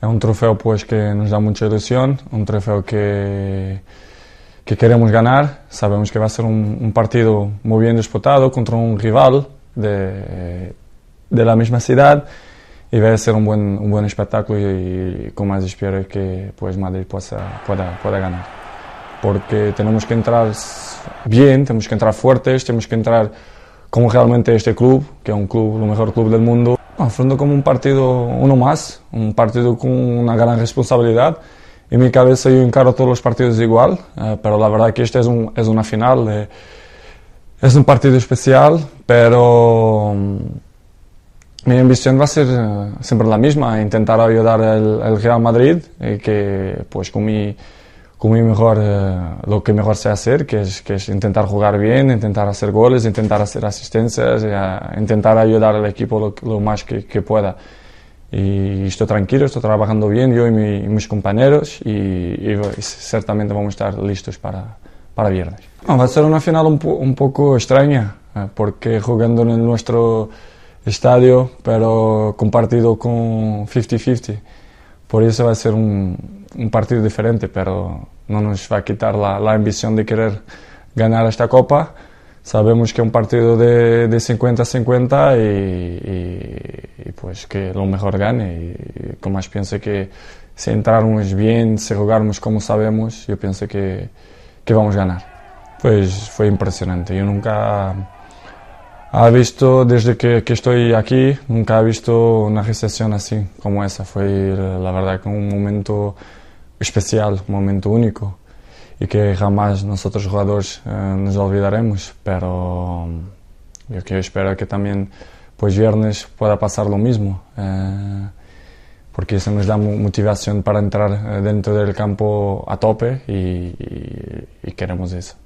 Es un trofeo pues que nos da mucha ilusión, un trofeo que, que queremos ganar. Sabemos que va a ser un, partido muy bien disputado contra un rival de, de, la misma ciudad y va a ser un buen, un buen espectáculo y, con más espero que pues Madrid pueda, pueda, pueda ganar. Porque tenemos que entrar bien, tenemos que entrar fuertes, tenemos que entrar como realmente este club, que es un club, el mejor club del mundo, afronto como un partido, uno más, un partido con una gran responsabilidad. En mi cabeza yo encaro todos los partidos igual, eh, pero la verdad que este es, una final, eh, es un partido especial, pero mm, mi ambición va a ser eh, siempre la misma, intentar ayudar al, Real Madrid, que pues con mi con mejor, lo eh, que mejor sé hacer, que es, que es intentar jugar bien, intentar hacer goles, intentar hacer asistencias, intentar e ayudar al equipo lo, más que, pueda. Y e estoy tranquilo, estoy trabajando bien, e yo y, mis compañeros, y, y, ciertamente vamos a estar listos para, para viernes. va a ser una final un, poco extraña, eh, porque jugando en nuestro estadio, pero compartido con 50-50. Por eso va a ser un, partido diferente, pero no nos va a quitar la, ambición de querer ganar esta copa. Sabemos que es un partido de 50-50 y, pues que lo mejor gane. Y, como más pienso que si entrarmos bien, si jugamos como sabemos, yo pienso que, que vamos a ganar. Pues fue impresionante. Yo nunca ha visto desde que, estoy aquí, nunca ha visto una recesión así como esa. Fue la verdad que un momento especial, un momento único y que jamás nosotros jugadores eh, nos olvidaremos. Pero yo que espero que también pues viernes pueda pasar lo mismo, eh, porque eso nos da motivación para entrar eh, dentro del campo a tope y queremos eso.